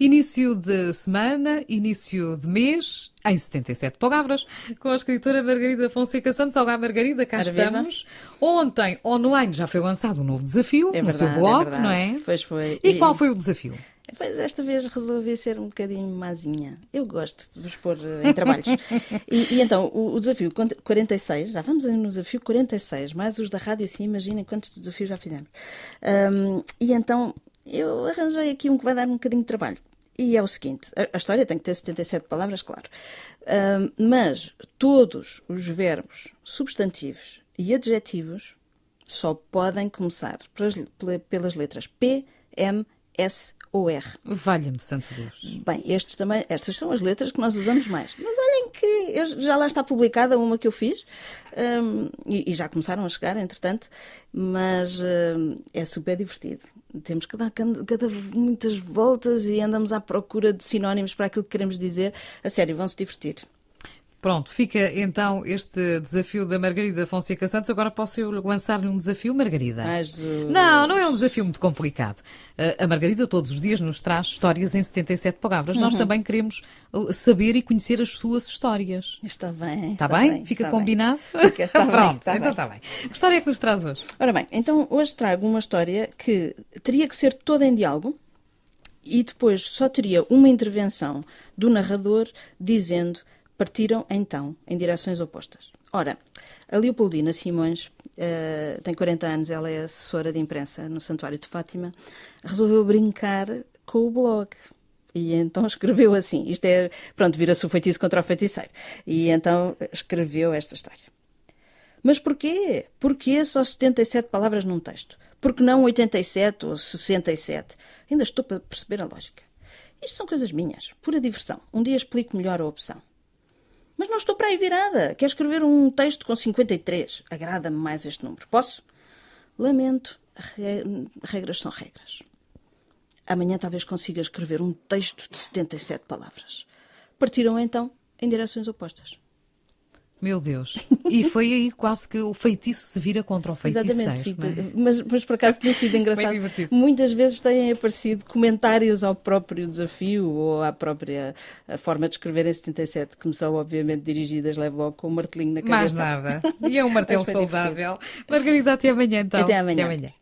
Início de semana, início de mês, em 77 palavras, com a escritora Margarida Fonseca Santos. Olá, Margarida, cá estamos. Ontem, online, já foi lançado um novo desafio é no verdade, seu é blog, é não é? Pois foi. E, e qual foi o desafio? Desta vez resolvi ser um bocadinho mazinha. Eu gosto de vos pôr eh, em trabalhos. e, e, então, o, o, desafio 46, já vamos no desafio 46, mais os da rádio, sim, imaginem quantos desafios já fizemos. Um, e então, eu arranjei aqui um que vai dar um bocadinho de trabalho. E é o seguinte: a, a história tem que ter 77 palavras, claro. mas todos os verbos, substantivos e adjetivos só podem começar pelas, pelas letras P, M, S ou R. Valha-me, Santo Deus. Bem, estes também, estas são as letras que nós usamos mais. Mas eu, já lá está publicada uma que eu fiz um, e, e, já começaram a chegar, entretanto, mas um, é super divertido. Temos que dar cada, cada, muitas voltas e andamos à procura de sinónimos para aquilo que queremos dizer. A sério, vão se divertir. Pronto, fica então este desafio da Margarida Fonseca Santos. Agora posso eu lançar-lhe um desafio, Margarida? Mas, uh... Não, não é um desafio muito complicado. Uh, a Margarida todos os dias nos traz histórias em 77 palavras. Uhum. Nós também queremos uh, saber e conhecer as suas histórias. Está bem. Está, está bem? bem? Fica está combinado? Bem. Fica, está Pronto, então bem, então está bem. Que história é que nos traz hoje? Ora bem, então hoje trago uma história que teria que ser toda em diálogo e depois só teria uma intervenção do narrador dizendo partiram então em direções opostas. Ora, a Leopoldina Simões uh, tem 40 anos, ela é assessora de imprensa no Santuário de Fátima, resolveu brincar com o blog. E então escreveu assim: isto é, pronto, vira-se o feitiço contra o feiticeiro. E então escreveu esta história. Mas porquê? Porquê só 77 palavras num texto? Porque não 87 ou 67? Ainda estou para perceber a lógica. Isto são coisas minhas, pura diversão. Um dia explico melhor a opção. Mas não estou para aí virada. Quero escrever um texto com 53. Agrada-me mais este número. Posso? Lamento. Regras são regras. Amanhã talvez consiga escrever um texto de 77 palavras. Partiram então em direções opostas. Meu Deus. E foi aí quase que o feitiço se vira contra o feitiço Exatamente, é? mas, mas por acaso tem sido engraçado. Muitas vezes têm aparecido comentários ao próprio desafio ou à própria forma de escrever em 77, que me são obviamente dirigidas, levo logo com o um martelinho na cabeça. Mais nada. E é um martelo saudável. Divertido. Margarida, até amanhã então. Até amanhã. Até amanhã.